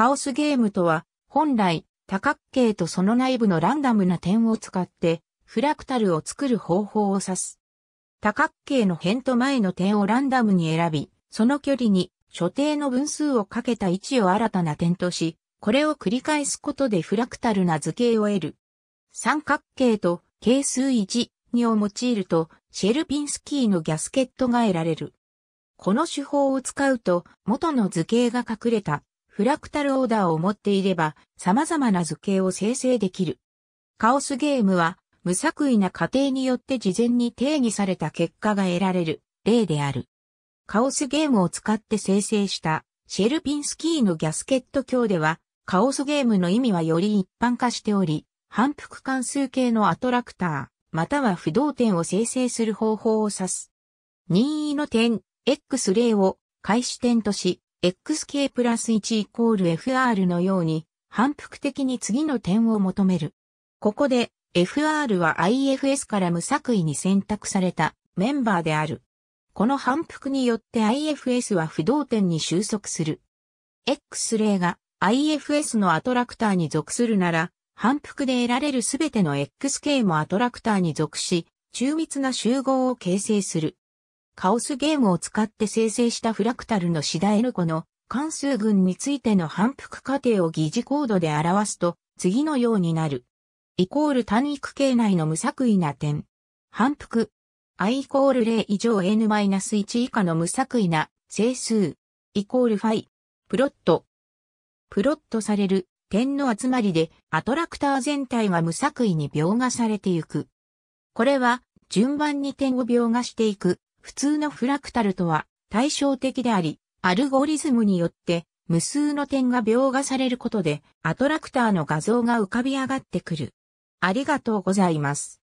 カオスゲームとは、本来、多角形とその内部のランダムな点を使って、フラクタルを作る方法を指す。多角形の辺と前の点をランダムに選び、その距離に所定の分数をかけた位置を新たな点とし、これを繰り返すことでフラクタルな図形を得る。三角形と係数1、2を用いると、シェルピンスキーのギャスケットが得られる。この手法を使うと、元の図形が隠れたフラクタルオーダーを持っていれば様々な図形を生成できる。カオスゲームは無作為な過程によって事前に定義された結果が得られる例である。カオスゲームを使って生成したシェルピンスキーのギャスケット鏡ではカオスゲームの意味はより一般化しており、反復関数系のアトラクター、または不動点を生成する方法を指す。任意の点 X0 を開始点とし、xk プラス1イコール fr のように反復的に次の点を求める。ここで FR は IFS から無作為に選択されたメンバーである。この反復によって IFS は不動点に収束する。X 例が IFS のアトラクターに属するなら、反復で得られるすべての XK もアトラクターに属し、中密な集合を形成する。カオスゲームを使って生成したフラクタルのシダエルコの関数群についての反復過程を疑似コードで表すと次のようになる。イコール単育形内の無作為な点。反復。i イコール0以上 n-1 以下の無作為な整数。イコールファイ。プロット。プロットされる点の集まりでアトラクター全体が無作為に描画されていく。これは順番に点を描画していく普通のフラクタルとは対照的であり、アルゴリズムによって無数の点が描画されることでアトラクターの画像が浮かび上がってくる。ありがとうございます。